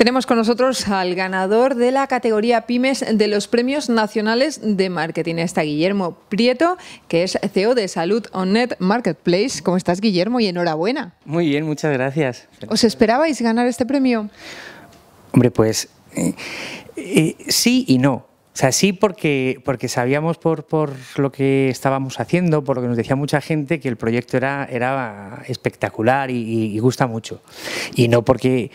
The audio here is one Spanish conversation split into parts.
Tenemos con nosotros al ganador de la categoría Pymes de los Premios Nacionales de Marketing. Está Guillermo Prieto, que es CEO de Salud OnNet Marketplace. ¿Cómo estás, Guillermo? Y enhorabuena. Muy bien, muchas gracias. ¿Os esperabais ganar este premio? Hombre, pues eh, eh, sí y no sea, sí porque, porque sabíamos por, por, lo que estábamos haciendo, por lo que nos decía mucha gente, que el proyecto era, era espectacular y, gusta mucho. Y no porque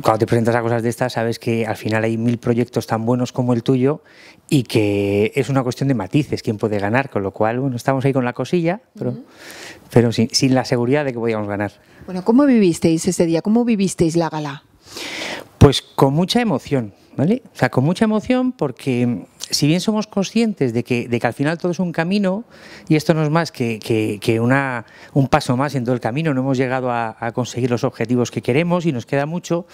cuando te presentas a cosas de estas sabes que al final hay mil proyectos tan buenos como el tuyo y que es una cuestión de matices quién puede ganar, con lo cual, bueno, estamos ahí con la cosilla, pero, pero sin, sin la seguridad de que podíamos ganar. Bueno, ¿cómo vivisteis ese día? ¿Cómo vivisteis la gala? Pues con mucha emoción ¿Vale? O con mucha emoción porque mm, si bien somos conscientes de que, de que, al final todo es un camino, y esto no es más que, una, un paso más en todo el camino, no hemos llegado a, conseguir los objetivos que queremos y nos queda mucho,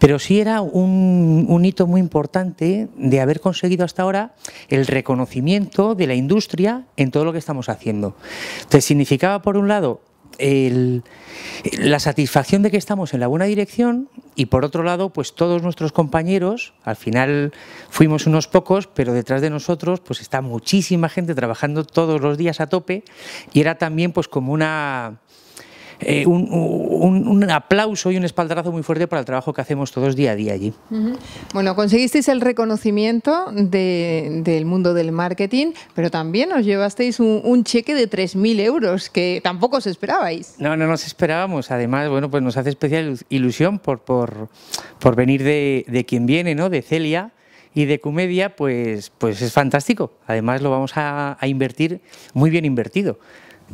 pero sí era un, un, hito muy importante de haber conseguido hasta ahora el reconocimiento de la industria en todo lo que estamos haciendo. Entonces significaba, por un lado, la satisfacción de que estamos en la buena dirección y por otro lado, pues todos nuestros compañeros, al final fuimos unos pocos, pero detrás de nosotros pues está muchísima gente trabajando todos los días a tope y era también pues como una eh, un, un, aplauso y un espaldarazo muy fuerte para el trabajo que hacemos todos día a día allí. Bueno, conseguisteis el reconocimiento del mundo del marketing, pero también os llevasteis un, cheque de 3.000 euros que tampoco os esperabais. No, no nos esperábamos. Además, bueno, pues nos hace especial ilusión por, por, por venir de, de quien viene, ¿no? De Celia y de comedia, pues, pues es fantástico. Además, lo vamos a, a invertir muy bien invertido.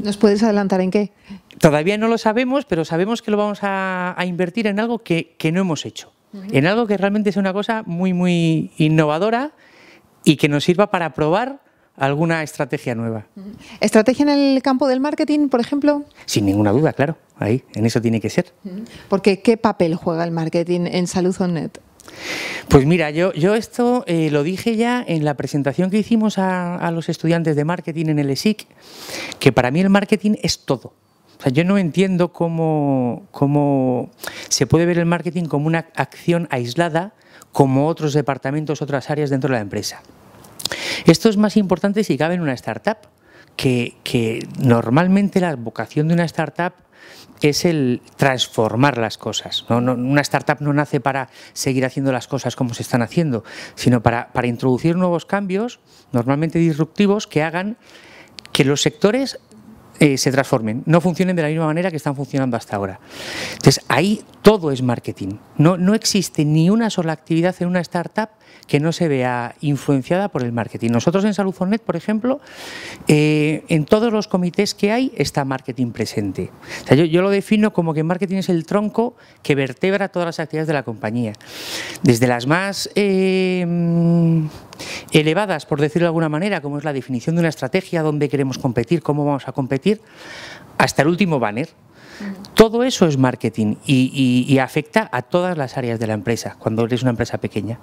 ¿Nos puedes adelantar en qué? Todavía no lo sabemos, pero sabemos que lo vamos a, invertir en algo que, no hemos hecho, en algo que realmente es una cosa muy, muy innovadora y que nos sirva para probar alguna estrategia nueva. ¿Estrategia en el campo del marketing, por ejemplo? Sin ninguna duda, claro, ahí, en eso tiene que ser. Porque, ¿qué papel juega el marketing en Salud net Pues mira, yo, yo esto eh, lo dije ya en la presentación que hicimos a, a, los estudiantes de marketing en el ESIC que para mí el marketing es todo. sea, yo no entiendo cómo, se puede ver el marketing como una acción aislada como otros departamentos, otras áreas dentro de la empresa. Esto es más importante si cabe en una startup, que, normalmente la vocación de una startup es el transformar las cosas. una startup no nace para seguir haciendo las cosas como se están haciendo, sino para, para introducir nuevos cambios, normalmente disruptivos, que hagan que los sectores eh, se transformen, no funcionen de la misma manera que están funcionando hasta ahora. Entonces, ahí todo es marketing. No, no existe ni una sola actividad en una startup que no se vea influenciada por el marketing. Nosotros en Salud Fornet, por ejemplo, eh, en todos los comités que hay está marketing presente. yo, yo, lo defino como que marketing es el tronco que vertebra todas las actividades de la compañía. Desde las más... Eh, elevadas, por decirlo de alguna manera, como es la definición de una estrategia, dónde queremos competir, cómo vamos a competir, hasta el último banner. Todo eso es marketing y, afecta a todas las áreas de la empresa cuando eres una empresa pequeña.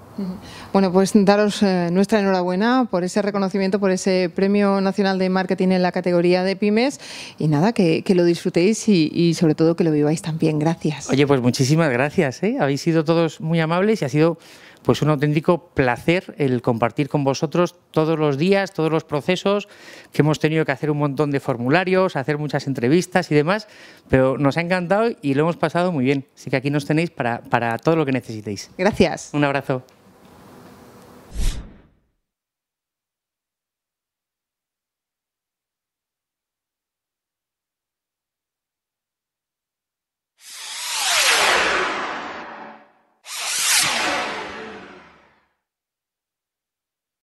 Bueno, pues daros eh, nuestra enhorabuena por ese reconocimiento, por ese Premio Nacional de Marketing en la categoría de pymes y nada, que, lo disfrutéis y, sobre todo que lo viváis también. Gracias. Oye, pues muchísimas gracias. ¿eh? Habéis sido todos muy amables y ha sido pues un auténtico placer el compartir con vosotros todos los días, todos los procesos, que hemos tenido que hacer un montón de formularios, hacer muchas entrevistas y demás, pero nos ha encantado y lo hemos pasado muy bien. Así que aquí nos tenéis para, para todo lo que necesitéis. Gracias. Un abrazo.